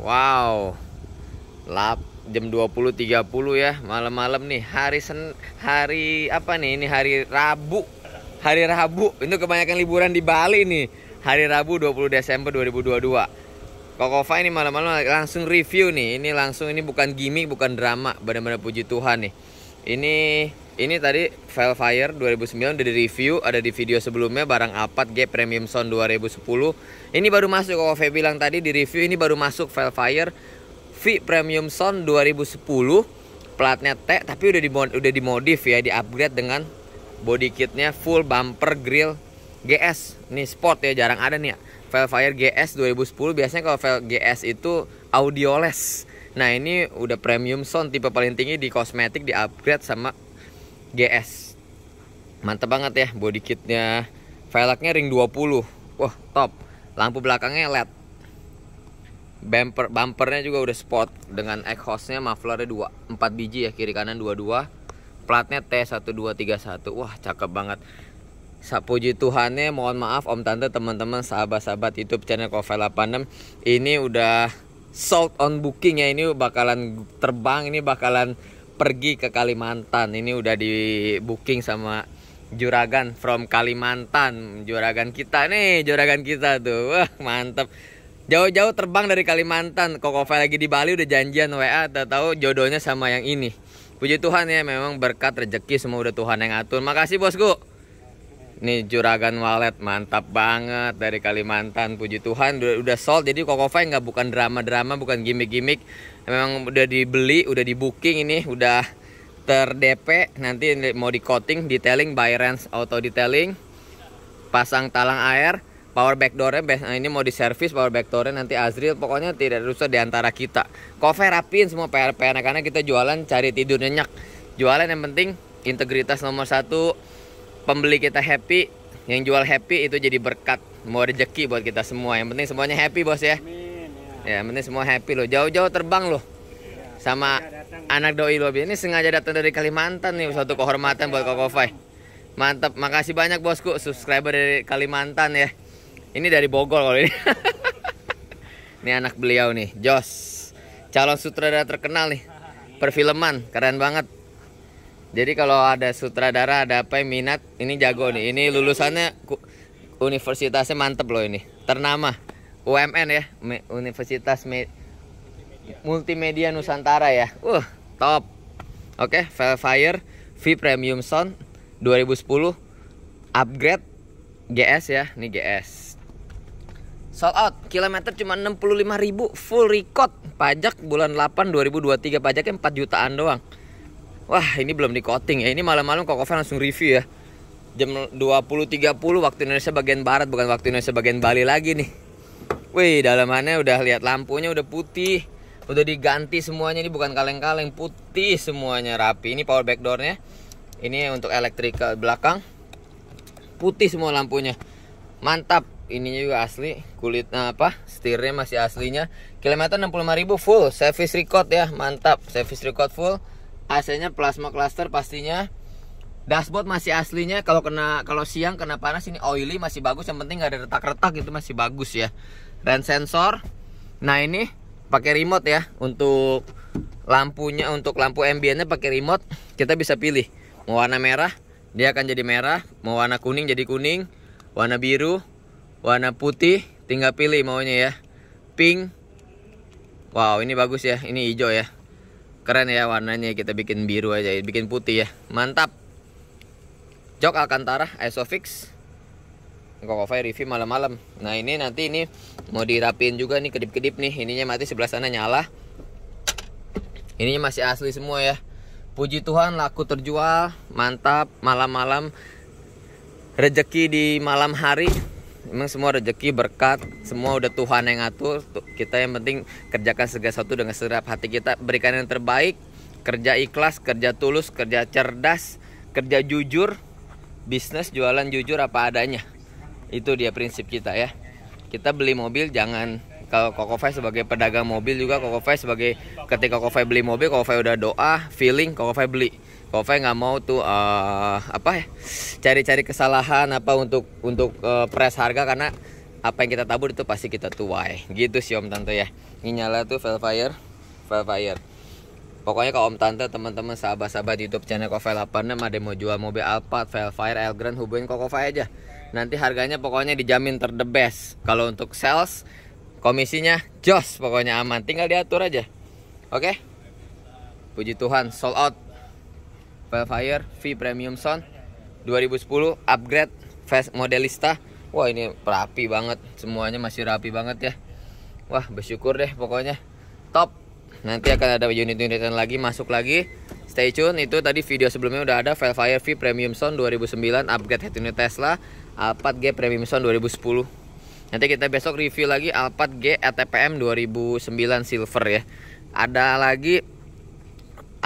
Wow. Lap jam 20.30 ya, malam-malam nih. Hari sen hari apa nih? Ini hari Rabu. Hari Rabu. Itu kebanyakan liburan di Bali nih. Hari Rabu 20 Desember 2022. Kokova ini malam-malam langsung review nih. Ini langsung ini bukan gimmick, bukan drama. Benar-benar puji Tuhan nih. Ini ini tadi File Fire 2009 udah di review, ada di video sebelumnya barang apat G Premium Sound 2010. Ini baru masuk kalau Feb bilang tadi di review ini baru masuk File Fire V Premium Sound 2010 platnya T tapi udah di udah dimodif ya, di upgrade dengan body kitnya full bumper grill GS. Nih sport ya, jarang ada nih ya. File Fire GS 2010 biasanya kalau File GS itu audioless. Nah, ini udah premium sound tipe paling tinggi di kosmetik di upgrade sama GS mantap banget ya body kitnya velgnya ring 20 wah top lampu belakangnya LED bumper bumpernya juga udah spot dengan exhaustnya mufflernya 2 4 biji ya kiri kanan 22 platnya T1231 wah cakep banget Puji Tuhannya mohon maaf om tante teman-teman sahabat-sahabat YouTube channel Kovel 86 ini udah sold on booking ya ini bakalan terbang ini bakalan pergi ke Kalimantan. Ini udah di booking sama juragan from Kalimantan. Juragan kita nih, juragan kita tuh. Wah, mantep. Jauh-jauh terbang dari Kalimantan. Kokofe lagi di Bali udah janjian WA, tahu jodohnya sama yang ini. Puji Tuhan ya, memang berkat rezeki semua udah Tuhan yang atur. Makasih bosku. Nih juragan wallet mantap banget dari Kalimantan. Puji Tuhan udah, udah sold. Jadi Kokofe nggak bukan drama-drama, bukan gimmick-gimmick memang udah dibeli udah di booking ini udah terdp nanti mau di coating detailing by Rans auto detailing pasang talang air power back door nah ini mau di service power back door-nya nanti Azril pokoknya tidak rusak di antara kita cover rapiin semua PR PR karena kita jualan cari tidur nyenyak jualan yang penting integritas nomor satu pembeli kita happy yang jual happy itu jadi berkat mau rezeki buat kita semua yang penting semuanya happy bos ya ya penting semua happy loh jauh-jauh terbang loh sama anak doi lobby ini sengaja datang dari Kalimantan nih suatu kehormatan buat Koko Fai mantap makasih banyak bosku subscriber dari Kalimantan ya ini dari Bogor kalau ini ini anak beliau nih Jos calon sutradara terkenal nih perfilman keren banget jadi kalau ada sutradara ada apa yang minat ini jago nih ini lulusannya universitasnya mantep loh ini ternama UMN ya Universitas Me Multimedia. Multimedia Nusantara ya uh top oke okay, Velfire V Premium Sound 2010 upgrade GS ya ini GS sold out kilometer cuma 65 ribu full record pajak bulan 8 2023 pajaknya 4 jutaan doang wah ini belum di coating ya ini malam-malam kok langsung review ya jam 20.30 waktu Indonesia bagian barat bukan waktu Indonesia bagian Bali lagi nih Wih, dalamannya udah lihat lampunya udah putih. Udah diganti semuanya ini bukan kaleng-kaleng, putih semuanya rapi. Ini power back door-nya. Ini untuk electrical belakang. Putih semua lampunya. Mantap. Ininya juga asli. kulitnya apa? Setirnya masih aslinya. Kilometer 65.000 full service record ya. Mantap. Service record full. AC-nya plasma cluster pastinya. Dashboard masih aslinya kalau kena kalau siang kena panas ini oily masih bagus yang penting nggak ada retak-retak itu masih bagus ya dan sensor. Nah, ini pakai remote ya untuk lampunya untuk lampu ambientnya pakai remote kita bisa pilih mau warna merah dia akan jadi merah mau warna kuning jadi kuning warna biru warna putih tinggal pilih maunya ya pink wow ini bagus ya ini hijau ya keren ya warnanya kita bikin biru aja bikin putih ya mantap jok Alcantara Isofix Koko Fai ya, review malam-malam. Nah ini nanti ini mau dirapiin juga nih kedip-kedip nih. Ininya mati sebelah sana nyala. Ininya masih asli semua ya. Puji Tuhan laku terjual, mantap malam-malam. Rezeki di malam hari. Emang semua rezeki berkat, semua udah Tuhan yang ngatur. Kita yang penting kerjakan segala sesuatu dengan serap hati kita, berikan yang terbaik, kerja ikhlas, kerja tulus, kerja cerdas, kerja jujur, bisnis jualan jujur apa adanya. Itu dia prinsip kita ya. Kita beli mobil jangan kalau Kokofai sebagai pedagang mobil juga Kokofai sebagai ketika Kokofai beli mobil Kokofai udah doa feeling Kokofai beli Kokofai nggak mau tuh uh, apa ya cari-cari kesalahan apa untuk untuk uh, eh, press harga karena apa yang kita tabur itu pasti kita tuai gitu sih om tante ya ini nyala tuh Velfire Velfire Pokoknya kalau om tante, teman-teman, sahabat-sahabat YouTube channel Kofel 86 ada yang mau jual mobil Alphard, Velfire, Elgrand, hubungin kok Kofai aja. Nanti harganya pokoknya dijamin ter the best. Kalau untuk sales, komisinya jos, pokoknya aman. Tinggal diatur aja. Oke? Okay? Puji Tuhan, sold out. Velfire V Premium Sound 2010 upgrade Fast Modelista. Wah, ini rapi banget. Semuanya masih rapi banget ya. Wah, bersyukur deh pokoknya. Top nanti akan ada unit-unitan lagi masuk lagi stay tune itu tadi video sebelumnya udah ada Fire V Premium Sound 2009 upgrade head unit Tesla Alphard G Premium Sound 2010 nanti kita besok review lagi Alphard G ATPM 2009 Silver ya ada lagi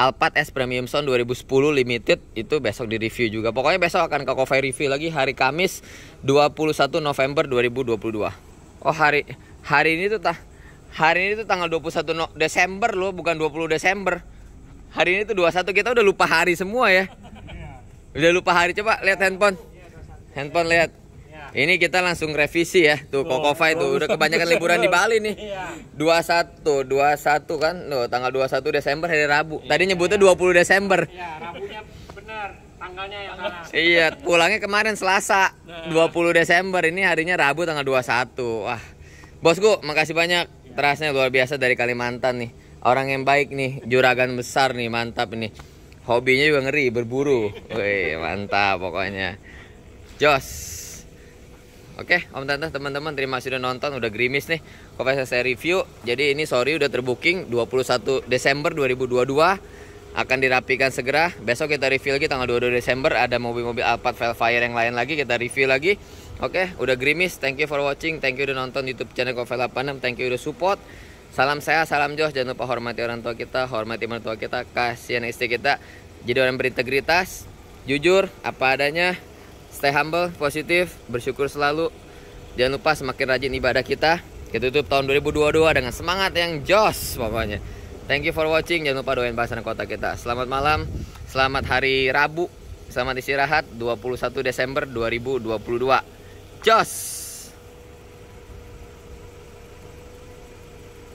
Alphard S Premium Sound 2010 Limited itu besok di review juga. Pokoknya besok akan ke Coffee Review lagi hari Kamis 21 November 2022. Oh hari hari ini tuh tah hari ini tuh tanggal 21 no Desember loh, bukan 20 Desember. Hari ini tuh 21 kita udah lupa hari semua ya. Udah lupa hari coba lihat handphone. Handphone lihat. Ini kita langsung revisi ya. Tuh Kokova itu udah kebanyakan liburan di Bali nih. 21, iya. 21 kan. Loh, tanggal 21 Desember hari Rabu. Tadi iya. nyebutnya 20 Desember. Iya, Tanggalnya yang salah. Iya, pulangnya kemarin Selasa 20 nah. Desember. Ini harinya Rabu tanggal 21. Wah. Bosku, makasih banyak terasnya luar biasa dari Kalimantan nih orang yang baik nih juragan besar nih mantap nih hobinya juga ngeri berburu Wih, mantap pokoknya jos Oke, Om Tante, teman-teman, terima kasih udah nonton, udah gerimis nih. kok saya review. Jadi ini sorry udah terbooking 21 Desember 2022 akan dirapikan segera. Besok kita review lagi tanggal 22 Desember ada mobil-mobil Alphard Velfire yang lain lagi kita review lagi. Oke, okay, udah grimis. Thank you for watching. Thank you udah nonton YouTube channel Kovel 86. Thank you udah support. Salam saya, salam Jos. Jangan lupa hormati orang tua kita, hormati mertua kita, kasihan istri kita. Jadi orang berintegritas, jujur, apa adanya. Stay humble, positif, bersyukur selalu. Jangan lupa semakin rajin ibadah kita. Kita tutup tahun 2022 dengan semangat yang jos pokoknya. Thank you for watching. Jangan lupa doain bahasan kota kita. Selamat malam, selamat hari Rabu, selamat istirahat 21 Desember 2022. Just